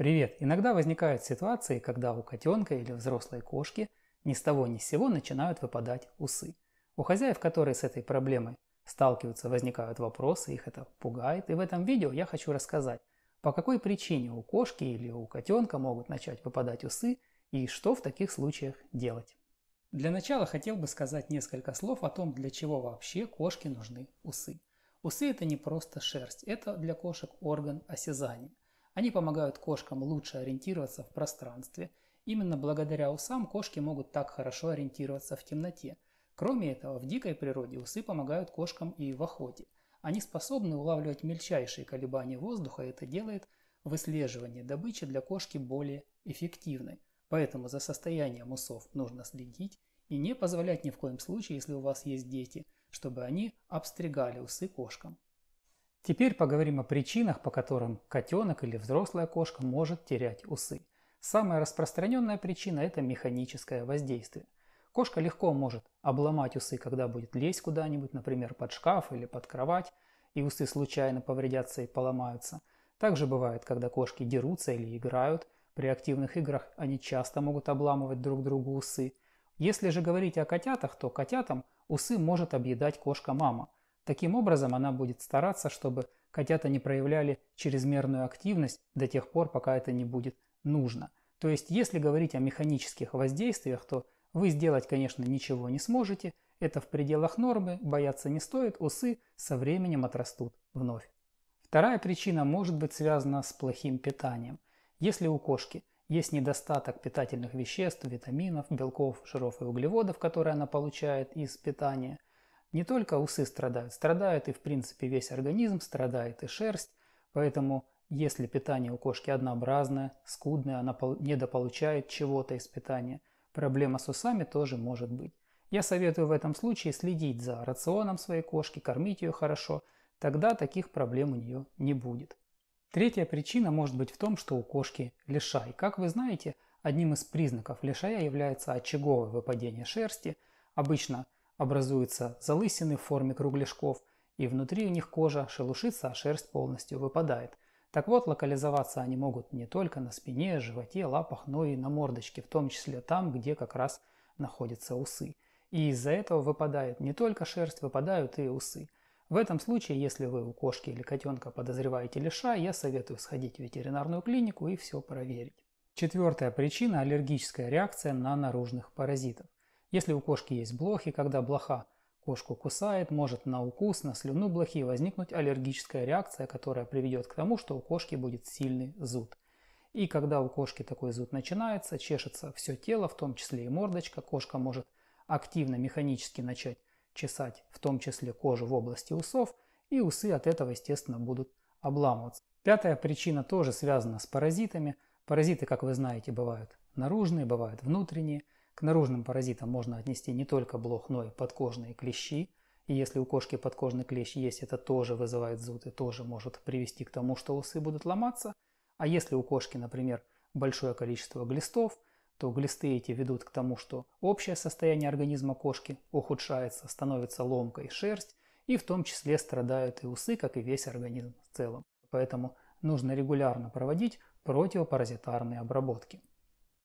Привет! Иногда возникают ситуации, когда у котенка или взрослой кошки ни с того ни с сего начинают выпадать усы. У хозяев, которые с этой проблемой сталкиваются, возникают вопросы, их это пугает. И в этом видео я хочу рассказать, по какой причине у кошки или у котенка могут начать выпадать усы и что в таких случаях делать. Для начала хотел бы сказать несколько слов о том, для чего вообще кошке нужны усы. Усы – это не просто шерсть, это для кошек орган осязания. Они помогают кошкам лучше ориентироваться в пространстве. Именно благодаря усам кошки могут так хорошо ориентироваться в темноте. Кроме этого, в дикой природе усы помогают кошкам и в охоте. Они способны улавливать мельчайшие колебания воздуха, и это делает выслеживание добычи для кошки более эффективной. Поэтому за состоянием усов нужно следить и не позволять ни в коем случае, если у вас есть дети, чтобы они обстригали усы кошкам. Теперь поговорим о причинах, по которым котенок или взрослая кошка может терять усы. Самая распространенная причина – это механическое воздействие. Кошка легко может обломать усы, когда будет лезть куда-нибудь, например, под шкаф или под кровать, и усы случайно повредятся и поломаются. Также бывает, когда кошки дерутся или играют. При активных играх они часто могут обламывать друг другу усы. Если же говорить о котятах, то котятам усы может объедать кошка-мама – Таким образом, она будет стараться, чтобы котята не проявляли чрезмерную активность до тех пор, пока это не будет нужно. То есть, если говорить о механических воздействиях, то вы сделать, конечно, ничего не сможете, это в пределах нормы, бояться не стоит, усы со временем отрастут вновь. Вторая причина может быть связана с плохим питанием. Если у кошки есть недостаток питательных веществ, витаминов, белков, жиров и углеводов, которые она получает из питания – не только усы страдают, страдает и в принципе весь организм, страдает и шерсть, поэтому если питание у кошки однообразное, скудное, она недополучает чего-то из питания, проблема с усами тоже может быть. Я советую в этом случае следить за рационом своей кошки, кормить ее хорошо, тогда таких проблем у нее не будет. Третья причина может быть в том, что у кошки лишай. Как вы знаете, одним из признаков лишая является очаговое выпадение шерсти. Обычно Образуются залысины в форме кругляшков, и внутри у них кожа шелушится, а шерсть полностью выпадает. Так вот, локализоваться они могут не только на спине, животе, лапах, но и на мордочке, в том числе там, где как раз находятся усы. И из-за этого выпадает не только шерсть, выпадают и усы. В этом случае, если вы у кошки или котенка подозреваете лиша, я советую сходить в ветеринарную клинику и все проверить. Четвертая причина – аллергическая реакция на наружных паразитов. Если у кошки есть блохи, когда блоха кошку кусает, может на укус, на слюну блохи возникнуть аллергическая реакция, которая приведет к тому, что у кошки будет сильный зуд. И когда у кошки такой зуд начинается, чешется все тело, в том числе и мордочка, кошка может активно механически начать чесать, в том числе кожу в области усов, и усы от этого, естественно, будут обламываться. Пятая причина тоже связана с паразитами. Паразиты, как вы знаете, бывают наружные, бывают внутренние – к наружным паразитам можно отнести не только блох, но и подкожные клещи. И если у кошки подкожный клещ есть, это тоже вызывает зуд и тоже может привести к тому, что усы будут ломаться. А если у кошки, например, большое количество глистов, то глисты эти ведут к тому, что общее состояние организма кошки ухудшается, становится ломкой шерсть, и в том числе страдают и усы, как и весь организм в целом. Поэтому нужно регулярно проводить противопаразитарные обработки.